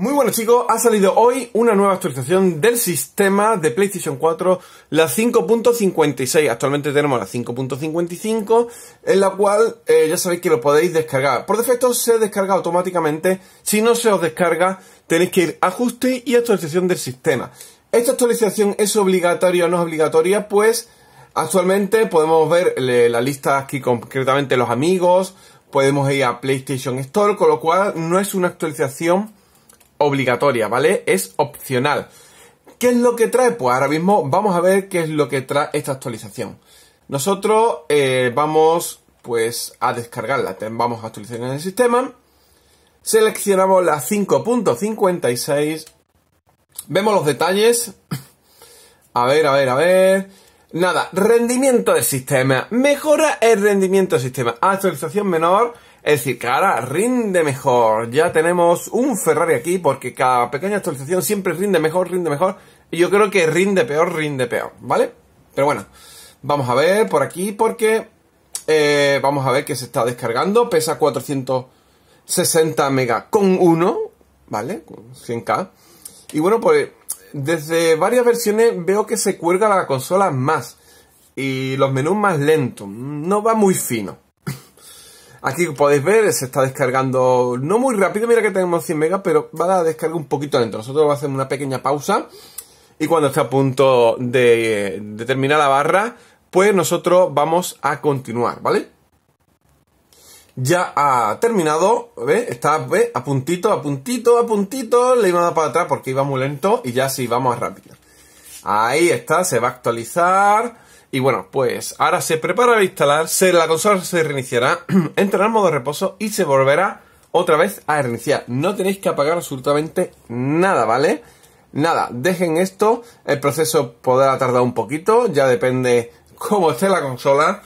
Muy bueno chicos, ha salido hoy una nueva actualización del sistema de PlayStation 4, la 5.56. Actualmente tenemos la 5.55, en la cual eh, ya sabéis que lo podéis descargar. Por defecto se descarga automáticamente, si no se os descarga tenéis que ir a ajuste y actualización del sistema. Esta actualización es obligatoria o no es obligatoria, pues actualmente podemos ver la lista aquí concretamente los amigos, podemos ir a PlayStation Store, con lo cual no es una actualización obligatoria, ¿vale? Es opcional. ¿Qué es lo que trae? Pues ahora mismo vamos a ver qué es lo que trae esta actualización. Nosotros eh, vamos pues a descargarla. Vamos a actualizar en el sistema. Seleccionamos la 5.56. Vemos los detalles. A ver, a ver, a ver. Nada, rendimiento del sistema. Mejora el rendimiento del sistema. Actualización menor. Es decir, cara, rinde mejor. Ya tenemos un Ferrari aquí porque cada pequeña actualización siempre rinde mejor, rinde mejor. Y yo creo que rinde peor, rinde peor, ¿vale? Pero bueno, vamos a ver por aquí porque eh, vamos a ver que se está descargando. Pesa 460 mega con 1, ¿vale? 100K. Y bueno, pues desde varias versiones veo que se cuelga la consola más. Y los menús más lentos. No va muy fino. Aquí podéis ver, se está descargando no muy rápido, mira que tenemos 100 megas, pero va a descargar un poquito lento. Nosotros vamos a hacer una pequeña pausa y cuando esté a punto de, terminar la barra, pues nosotros vamos a continuar, ¿vale? Ya ha terminado, ¿ves? Está a puntito, a puntito, a puntito. Le iba a dar para atrás porque iba muy lento y ya sí, vamos a rápido. Ahí está, se va a actualizar. Y bueno, pues ahora se prepara a instalar, se, la consola se reiniciará, entrará en modo reposo y se volverá otra vez a reiniciar. No tenéis que apagar absolutamente nada, ¿vale? Nada, dejen esto, el proceso podrá tardar un poquito, ya depende cómo esté la consola,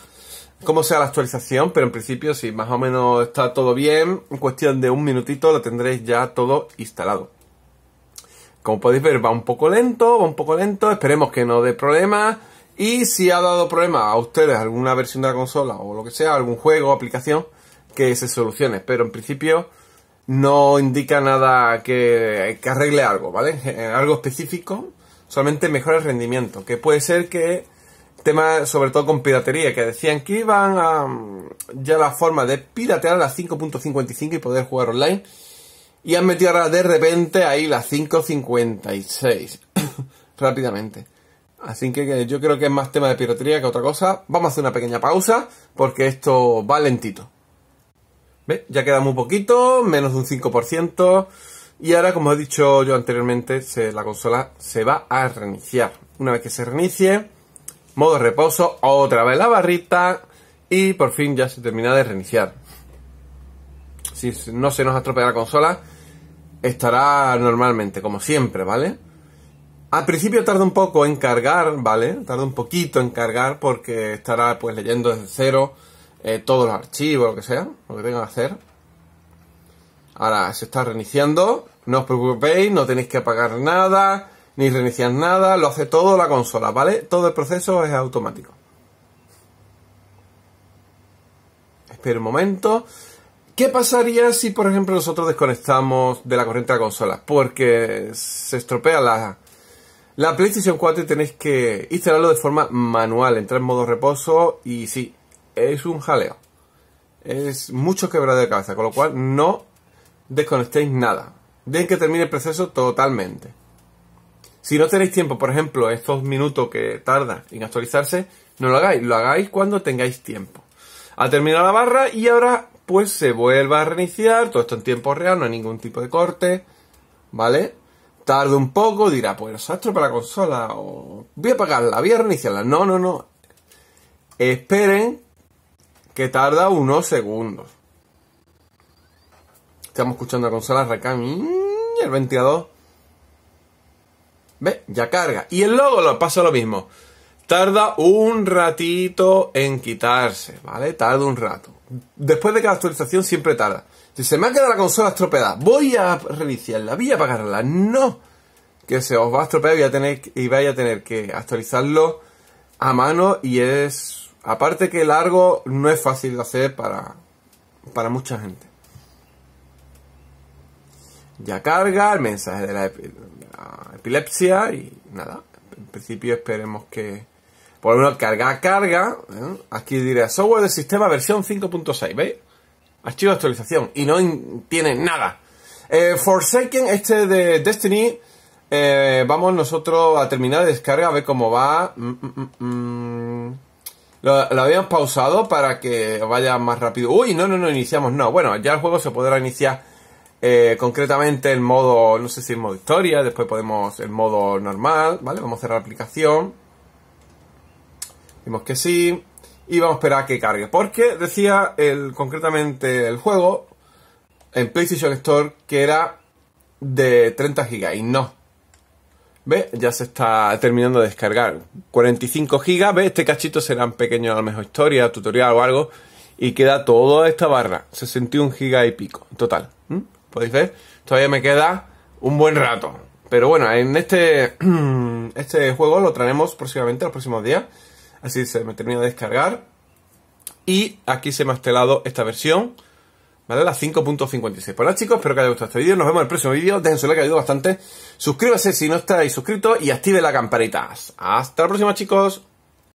cómo sea la actualización, pero en principio si más o menos está todo bien, en cuestión de un minutito lo tendréis ya todo instalado. Como podéis ver va un poco lento, va un poco lento, esperemos que no dé problemas y si ha dado problema a ustedes alguna versión de la consola o lo que sea, algún juego o aplicación, que se solucione. Pero en principio no indica nada que, arregle algo, ¿vale? Eh, algo específico, solamente mejora el rendimiento. Que puede ser que tema sobre todo con piratería, que decían que iban a mm, ya la forma de piratear la 5.55 y poder jugar online. Y han metido ahora de repente ahí la 5.56. rápidamente. Así que yo creo que es más tema de piratería que otra cosa. Vamos a hacer una pequeña pausa porque esto va lentito. ¿Ve? Ya queda muy poquito, menos de un 5%. Y ahora, como he dicho yo anteriormente, la consola se va a reiniciar. Una vez que se reinicie, modo reposo, otra vez la barrita y por fin ya se termina de reiniciar. Si no se nos atropella la consola, estará normalmente, como siempre, ¿vale? Al principio tarda un poco en cargar, ¿vale? Tarda un poquito en cargar porque estará pues leyendo desde cero eh, todos los archivos, lo que sea, lo que tenga que hacer. Ahora se está reiniciando, no os preocupéis, no tenéis que apagar nada, ni reiniciar nada, lo hace todo la consola, ¿vale? Todo el proceso es automático. Espera un momento. ¿Qué pasaría si, por ejemplo, nosotros desconectamos de la corriente de la consola? Porque se estropea la, la PlayStation 4 tenéis que instalarlo de forma manual, entrar en modo reposo y sí, es un jaleo. Es mucho quebrado de cabeza, con lo cual no desconectéis nada. Dejen que termine el proceso totalmente. Si no tenéis tiempo, por ejemplo, estos minutos que tarda en actualizarse, no lo hagáis, lo hagáis cuando tengáis tiempo. Ha terminado la barra y ahora pues se vuelva a reiniciar, todo esto en tiempo real, no hay ningún tipo de corte, ¿vale? Tarde un poco, dirá, pues esto para la consola, o voy a apagarla, voy a reiniciarla. No, no, no. Esperen que tarda unos segundos. Estamos escuchando la consola arrancar mm, el 22, ¿Ves? Ya carga. Y el logo lo pasa lo mismo. Tarda un ratito en quitarse, ¿vale? Tarda un rato después de cada actualización siempre tarda. Si se me ha quedado la consola estropeada, voy a reiniciarla, voy a apagarla. No, que se os va a estropear y, a y vais a tener que actualizarlo a mano y es, aparte que largo, no es fácil de hacer para, para mucha gente. Ya carga el mensaje de la epilepsia y nada, en principio esperemos que por lo menos carga carga, ¿eh? aquí diría, software del sistema versión 5.6, ¿veis? Archivo de actualización y no tiene nada. Eh, Forsaken, este de Destiny, eh, vamos nosotros a terminar de descarga, a ver cómo va. Mm, mm, mm, lo, habíamos pausado para que vaya más rápido. Uy, no, no, no iniciamos, no. Bueno, ya el juego se podrá iniciar concretamente en modo, no sé si el modo historia, después podemos el modo normal, ¿vale? Vamos a cerrar la aplicación. Vimos que sí. Y vamos a esperar a que cargue. Porque decía el, concretamente el juego en PlayStation Store que era de 30 GB. Y no. ¿Ve? Ya se está terminando de descargar. 45 GB. ¿Ve? Este cachito serán pequeño, a lo mejor historia, tutorial o algo. Y queda toda esta barra. 61 GB y pico. en Total. ¿Podéis ver? Todavía me queda un buen rato. Pero bueno, en este, este juego lo traemos próximamente, los próximos días. Así se me termina de descargar. Y aquí se me ha estelado esta versión. ¿Vale? La 5.56. Bueno pues chicos, espero que haya gustado este vídeo. Nos vemos en el próximo vídeo. Dejen su like, ha ayuda bastante. Suscríbase si no estáis suscritos y active la campanita. Hasta la próxima chicos.